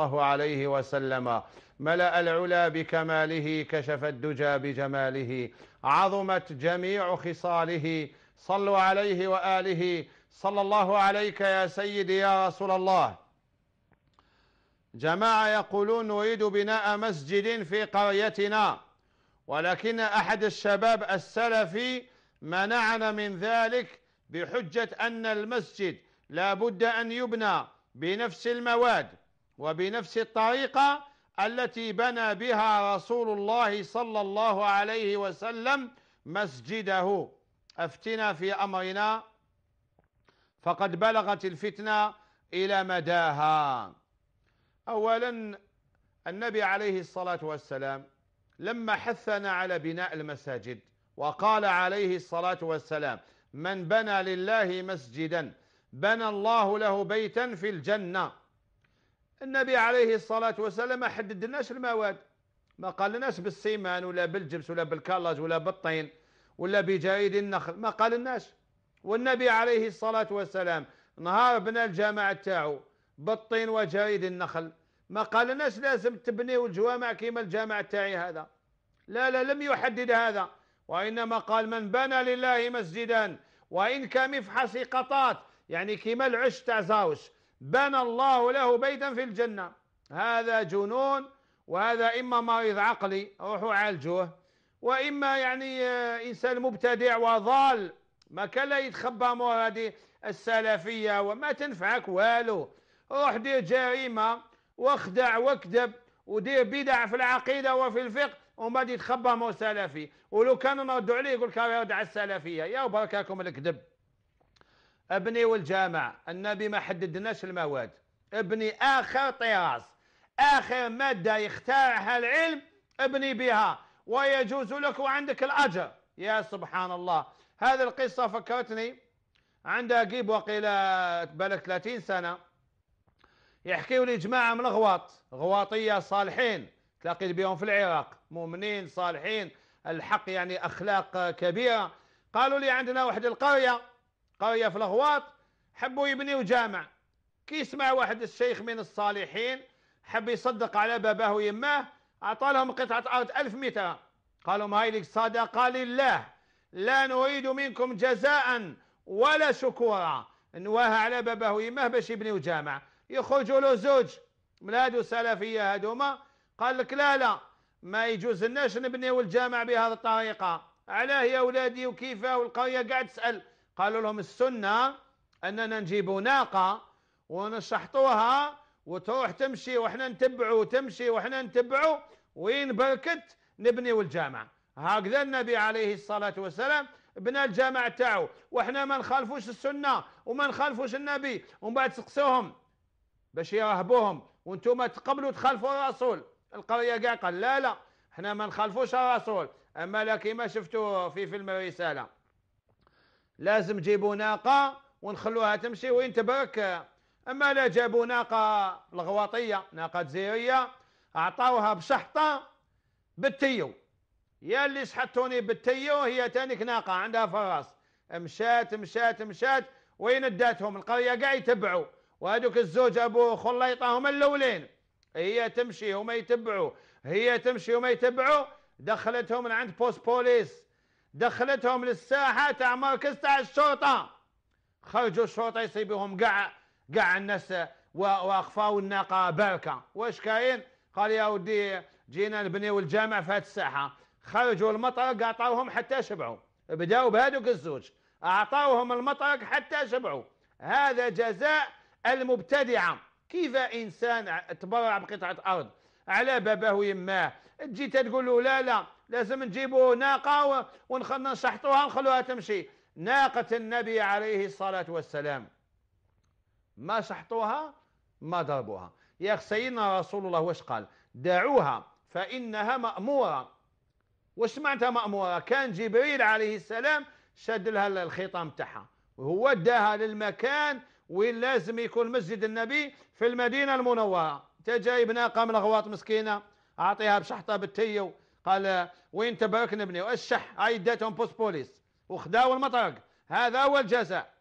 الله عليه وسلم ملأ العلا بكماله كشف الدجى بجماله عظمت جميع خصاله صلوا عليه وآله صلى الله عليك يا سيدي يا رسول الله جماعة يقولون نريد بناء مسجد في قريتنا ولكن أحد الشباب السلفي منعنا من ذلك بحجة أن المسجد لا بد أن يبنى بنفس المواد وبنفس الطريقة التي بنى بها رسول الله صلى الله عليه وسلم مسجده أفتنا في أمرنا فقد بلغت الفتنة إلى مداها أولا النبي عليه الصلاة والسلام لما حثنا على بناء المساجد وقال عليه الصلاة والسلام من بنى لله مسجدا بنى الله له بيتا في الجنة النبي عليه الصلاة والسلام ما حدد لناش المواد ما قال لناش بالسيمان ولا بالجبس ولا بالكلاج ولا بالطين ولا بجايد النخل ما قال لناش والنبي عليه الصلاة والسلام نهار بنى الجامع تاعو بالطين وجايد النخل ما قال لناش لازم تبني الجوامع كيما الجامع تاعي هذا لا لا لم يحدد هذا وإنما قال من بنى لله مسجدا وإن كمفحص قطات يعني كيما العش تاع زاوش بنى الله له بيتا في الجنة هذا جنون وهذا إما مريض عقلي روحوا عالجوه وإما يعني آه، إنسان مبتدع وضال ما كان لا يتخبى مور هذه السلفية وما تنفعك والو روح دير جريمة واخدع واكذب ودير بدع في العقيدة وفي الفقه وما يتخبى مو سلفي ولو كانوا نردوا عليه يقول لك يرد على السلفية يا بركاكم الكذب ابني والجامع النبي ما حددناش المواد ابني اخر طراز اخر ماده يختارها العلم ابني بها ويجوز لك وعندك الاجر يا سبحان الله هذه القصه فكرتني عندها قيب وقيله بالك 30 سنه يحكيوا لي جماعه من الغواط غواطيه صالحين تلاقيت بهم في العراق مؤمنين صالحين الحق يعني اخلاق كبيره قالوا لي عندنا واحد القريه قرية في الغواط حبوا يبنيوا جامع كي يسمع واحد الشيخ من الصالحين حب يصدق على باباه ويماه أعطى لهم قطعة أرض ألف متر قالوا هاي لك صدقة لله لا نريد منكم جزاء ولا شكورا نواها على باباه ويماه باش يبنيوا جامع يخرجوا له زوج بلاد سلفية هذوما قال لك لا لا ما يجوز لناش نبنيو الجامع بهذه الطريقة علاه يا ولادي وكيفاه والقرية قاعد تسأل قالوا لهم السنة أننا نجيبوا ناقة ونشحطوها وتروح تمشي وإحنا نتبعوا وتمشي وإحنا نتبعوا وين بركت نبني الجامع هكذا النبي عليه الصلاة والسلام بنى الجامع تاعو وإحنا ما نخالفوش السنة وما نخالفوش النبي ومن بعد تقسوهم باش يرهبوهم وانتم تقبلوا تخالفوا الرسول القرية قال لا لا احنا ما نخالفوش الرسول اما لا ما شفتوا في فيلم الرسالة لازم جيبوا ناقة ونخلوها تمشي وين تبرك أما لا جابوا ناقة الغواطية ناقة زيرية أعطاوها بشحطة بالتيو يا اللي شحطوني بالتيو هي تانيك ناقة عندها فراس مشات مشات مشات وين اداتهم القرية قاع يتبعوا وهذوك الزوج أبو هما الأولين هي تمشي وما يتبعوا هي تمشي وما يتبعوا دخلتهم من عند بوست بوليس دخلتهم للساحة تاع مركز تاع الشرطة خرجوا الشرطة يصيبهم قاع قاع الناس واخفاو الناقة بركة واش كاين قال يا ودي جينا نبنيو الجامع في هذه الساحة خرجوا المطرق أعطوهم حتى شبعوا بداوا بهذوك الزوج اعطاوهم المطرق حتى شبعوا هذا جزاء المبتدعة كيف إنسان تبرع بقطعة أرض على باباه يماه تجي تقول له لا لا لازم نجيبوا ناقة ونشحطوها ونخلوها تمشي ناقة النبي عليه الصلاة والسلام ما شحطوها ما ضربوها يا سيدنا رسول الله واش قال دعوها فإنها مأمورة واش معناتها مأمورة كان جبريل عليه السلام شد لها الخطام تاعها وهو داها للمكان وين لازم يكون مسجد النبي في المدينة المنورة انت جايب ناقه من الغواط مسكينه اعطيها بشحطه بالتيو قال وين تبارك نبني والشح هاي داتهم بوست بوليس وخداو المطرق هذا هو الجزاء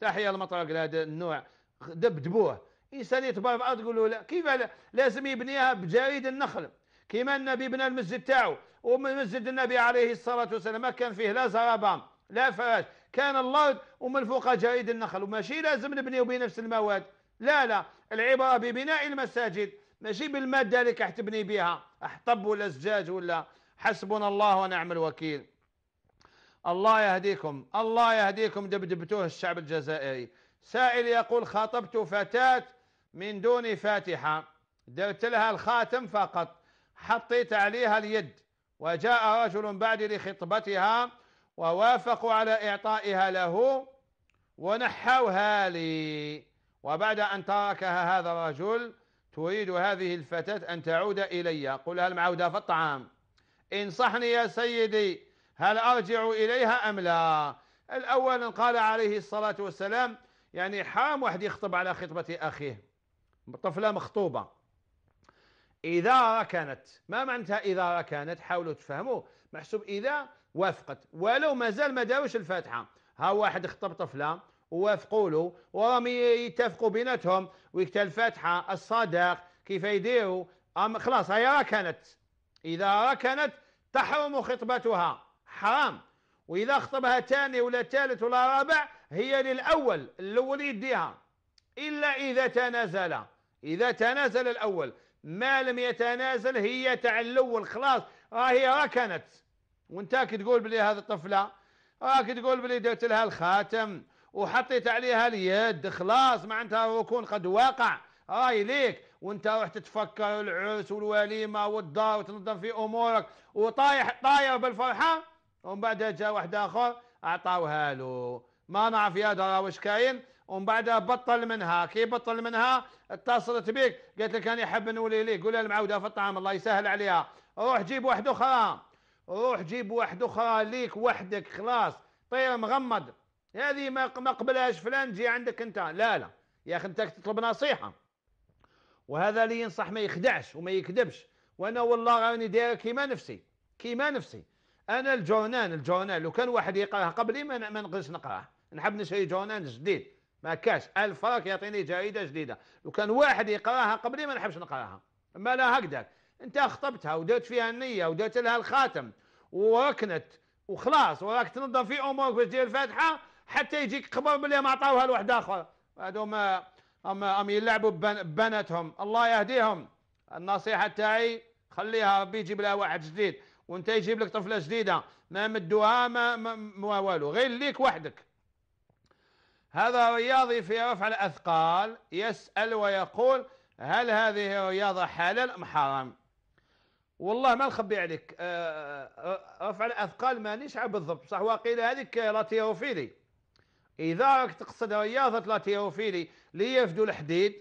تحيه المطرق لهذا النوع دبدبوه انسان يتبرع تقول له لا كيف لازم يبنيها بجريد النخل كما النبي بنى المسجد تاعو ومسجد النبي عليه الصلاه والسلام ما كان فيه لا زرابان لا فراش كان الارض ومن فوق جريد النخل وماشي لازم نبنيو بنفس المواد لا لا العبارة ببناء المساجد ماشي بالمادة اللي كتبني بها حطب ولا زجاج ولا حسبنا الله ونعم الوكيل الله يهديكم الله يهديكم دبدبتوه الشعب الجزائري سائل يقول خاطبت فتاة من دون فاتحة درت لها الخاتم فقط حطيت عليها اليد وجاء رجل بعد لخطبتها ووافقوا على إعطائها له ونحوها لي وبعد أن تركها هذا الرجل تريد هذه الفتاة أن تعود إلي قل هل معودة في الطعام انصحني يا سيدي هل أرجع إليها أم لا الأول قال عليه الصلاة والسلام يعني حرام واحد يخطب على خطبة أخيه طفلة مخطوبة إذا ركنت ما معناتها إذا ركنت حاولوا تفهموا محسوب إذا وافقت ولو مازال ما داوش الفاتحة ها واحد خطب طفلة ووافقوا له وراهم يتفقوا بيناتهم وقت الفاتحه الصداق كيف يديروا خلاص هي ركنت اذا ركنت تحرم خطبتها حرام واذا خطبها ثاني ولا ثالث ولا رابع هي للاول الاول يديها الا اذا تنازل اذا تنازل الاول ما لم يتنازل هي تاع الاول خلاص راهي ركنت وانت كتقول بلي هذه الطفله راك تقول بلي درت لها الخاتم وحطيت عليها اليد خلاص معناتها يكون قد واقع راي ليك وانت رحت تفكر العرس والوليمه والدار وتنظم في امورك وطايح طاير بالفرحه ومن بعد جاء واحد اخر اعطاوها له ما نعرف يا درا واش كاين ومن بعدها بطل منها كي بطل منها اتصلت بك قالت لك انا حاب نولي ليك قول لها المعوده في الطعام الله يسهل عليها روح جيب واحد اخرى روح جيب واحد اخرى ليك وحدك خلاص طير مغمض هذه ما ما قبلهاش فلان جي عندك انت لا لا يا اخي انت تطلب نصيحه وهذا اللي ينصح ما يخدعش وما يكذبش وانا والله راني داير كيما نفسي كيما نفسي انا الجورنال الجورنال لو كان واحد يقراه قبلي ما نقدرش نقراه نحب نشري جورنال جديد ما كاش 1000 فرانك يعطيني جريده جديده لو كان واحد يقراها قبلي ما نحبش نقراها ما لا هكذا انت خطبتها ودرت فيها النيه ودرت لها الخاتم وركنت وخلاص وراك تنظم في امورك باش دير الفاتحه حتى يجيك قبر بلي ما عطاوها لواحد اخر هذوما هم هم يلعبوا ببناتهم الله يهديهم النصيحه تاعي خليها ربي يجيب لها واحد جديد وانت يجيب لك طفله جديده ما مدوها ما, ما, والو غير ليك وحدك هذا رياضي في رفع الاثقال يسال ويقول هل هذه الرياضه حلال ام حرام والله ما نخبي عليك آه، آه، آه، رفع الاثقال مانيش عارف بالضبط صح وقيل هذيك لاتيروفيلي إذا راك تقصد رياضة اللي يفدو الحديد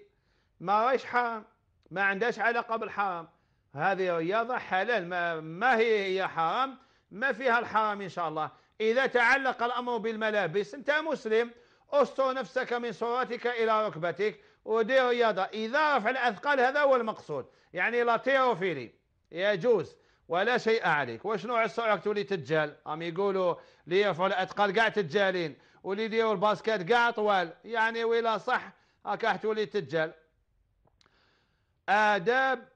ما راهيش حرام ما عندهاش علاقة بالحرام هذه رياضة حلال ما, ما هي هي حرام ما فيها الحرام إن شاء الله إذا تعلق الأمر بالملابس أنت مسلم أستر نفسك من صورتك إلى ركبتك ودير رياضة إذا رفع الأثقال هذا هو المقصود يعني لاتيروفيلي يجوز ولا شيء عليك واش نوع تولي تجال راهم يقولوا ليرفعوا الأثقال كاع تجالين وليدي يديروا الباسكيت كاع طوال يعني ولا صح هكا تولي تجال آداب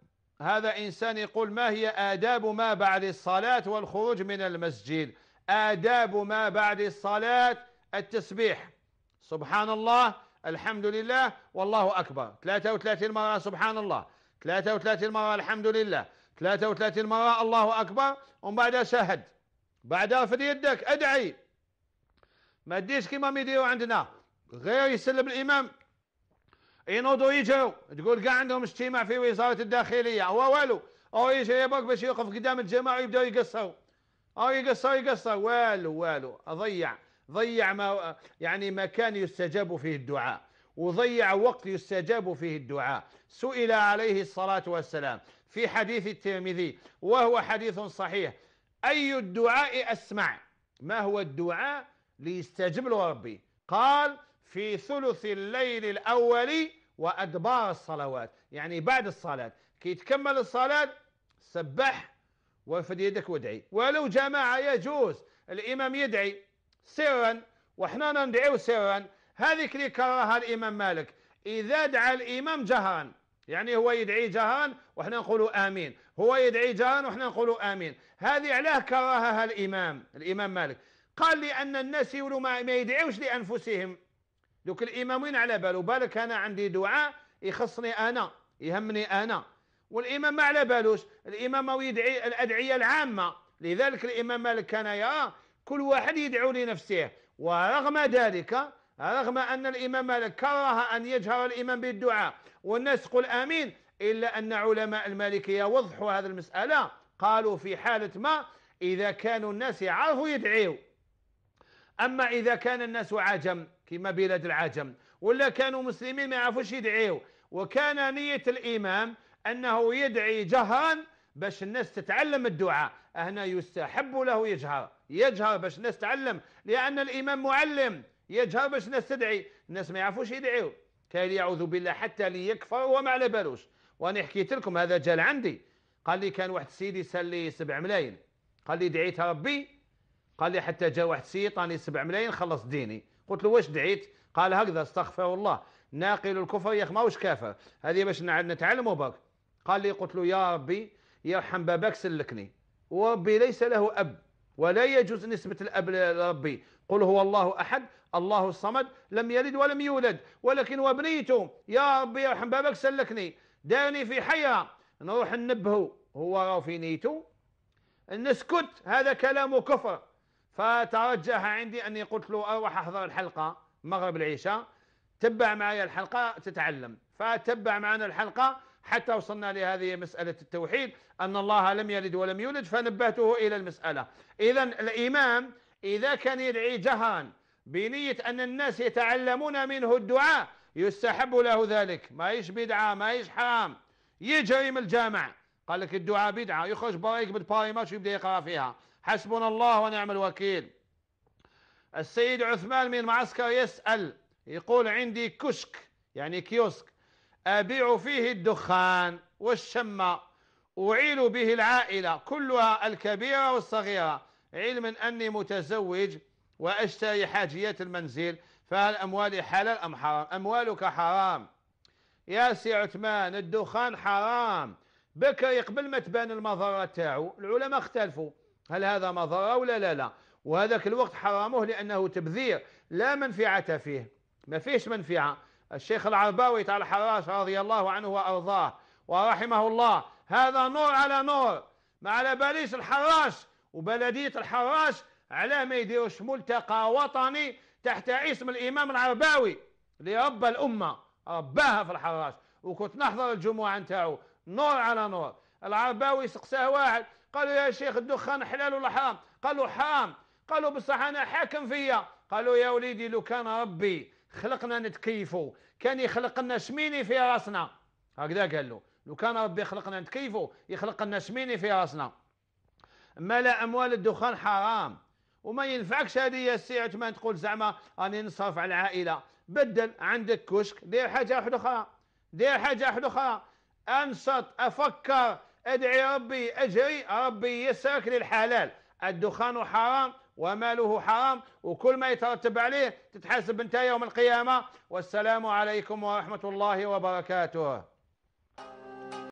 هذا إنسان يقول ما هي آداب ما بعد الصلاة والخروج من المسجد آداب ما بعد الصلاة التسبيح سبحان الله الحمد لله والله أكبر 33 مرة سبحان الله 33 مرة الحمد لله 33 مرة الله أكبر ومن بعدها شهد بعدها في يدك ادعي ما ديش كيما ميديو يديروا عندنا غير يسلم الامام ينوضوا يجروا تقول كاع عندهم اجتماع في وزاره الداخليه هو والو او يجي يبقى باش يوقف قدام الجماعه ويبداو يقصروا او يقصر يقصر والو والو ضيع ضيع ما يعني مكان يستجاب فيه الدعاء وضيع وقت يستجاب فيه الدعاء سئل عليه الصلاة والسلام في حديث الترمذي وهو حديث صحيح أي الدعاء أسمع ما هو الدعاء ليستجب له ربي قال في ثلث الليل الأول وأدبار الصلوات يعني بعد الصلاة كي تكمل الصلاة سبح وفد يدك وادعي ولو جماعة يجوز الإمام يدعي سرا وحنا ندعيو سرا هذيك اللي كرهها الإمام مالك إذا دعا الإمام جهرا يعني هو يدعي جهرا وحنا نقولوا آمين هو يدعي جهرا وحنا نقولوا آمين هذه علاه كرهها الإمام الإمام مالك قال لي أن الناس يولوا ما, يدعوش لأنفسهم دوك الإمامين على بالو بالك أنا عندي دعاء يخصني أنا يهمني أنا والإمام ما على بالوش الإمام يدعي الأدعية العامة لذلك الإمام مالك كان يرى كل واحد يدعو لنفسه ورغم ذلك رغم أن الإمام مالك كره أن يجهر الإمام بالدعاء والناس تقول آمين إلا أن علماء المالكية وضحوا هذه المسألة قالوا في حالة ما إذا كانوا الناس يعرفوا يدعيوا أما إذا كان الناس عجم كما بلاد العجم ولا كانوا مسلمين ما يعرفوش يدعيو وكان نية الإمام أنه يدعي جهرا باش الناس تتعلم الدعاء هنا يستحب له يجهر يجهر باش الناس تعلم لأن الإمام معلم يجهر باش الناس تدعي الناس ما يعرفوش يدعيو كان يعوذ بالله حتى ليكفر وما على بالوش وانا حكيت لكم هذا جال عندي قال لي كان واحد السيد سلي سبع ملايين قال لي دعيت ربي قال لي حتى جاء واحد سيد طاني 7 ملايين خلص ديني قلت له واش دعيت قال هكذا استغفر الله ناقل الكفر يا اخي ماهوش كافر هذه باش نتعلموا برك قال لي قلت له يا ربي يرحم باباك سلكني وربي ليس له اب ولا يجوز نسبة الأب لربي قل هو الله أحد الله الصمد لم يلد ولم يولد ولكن وبنيته يا ربي يرحم بابك سلكني دارني في حيرة نروح ننبهه هو راه في نيته نسكت هذا كلام كفر فترجح عندي أني قلت له أروح آه، أحضر الحلقة مغرب العشاء تبع معي الحلقة تتعلم فتبع معنا الحلقة حتى وصلنا لهذه مسألة التوحيد أن الله لم يلد ولم يولد فنبهته إلى المسألة إذا الإمام إذا كان يدعي جهرا بنية أن الناس يتعلمون منه الدعاء يستحب له ذلك ما يش بدعة ما يش حرام يجري من الجامع قال لك الدعاء بدعة يخرج بريك بالباي ماتش ويبدأ يقرأ فيها حسبنا الله ونعم الوكيل السيد عثمان من معسكر يسأل يقول عندي كشك يعني كيوسك أبيع فيه الدخان والشمة أعيل به العائلة كلها الكبيرة والصغيرة علما أني متزوج وأشتري حاجيات المنزل فهل أموالي حلال أم حرام أموالك حرام يا سي عثمان الدخان حرام بكى قبل ما تبان المظرة تاعو العلماء اختلفوا هل هذا مظرة ولا لا لا وهذاك الوقت حرموه لأنه تبذير لا منفعة فيه ما فيش منفعة الشيخ العرباوي تاع الحراش رضي الله عنه وأرضاه ورحمه الله هذا نور على نور ما على باليش الحراش وبلدية الحراش علاه ما يديروش ملتقى وطني تحت اسم الإمام العرباوي اللي ربى الأمة رباها في الحراش وكنت نحضر الجمعة نتاعو نور على نور العرباوي سقساه واحد قال له يا شيخ الدخان حلال ولا حرام قال له حرام قالوا بصح انا حاكم فيا قالوا يا وليدي لو كان ربي خلقنا نتكيفوا كان يخلق لنا شميني في راسنا هكذا قال له لو كان ربي خلقنا نتكيفوا يخلق لنا شميني في راسنا ما لا اموال الدخان حرام وما ينفعكش هذه يا سي عثمان تقول زعما راني نصرف على العائله بدل عندك كشك دير حاجه واحده اخرى دير حاجه واحده اخرى أنصت أفكر أدعي ربي أجري ربي يسرك للحلال الدخان حرام وماله حرام وكل ما يترتب عليه تتحاسب انت يوم القيامة والسلام عليكم ورحمة الله وبركاته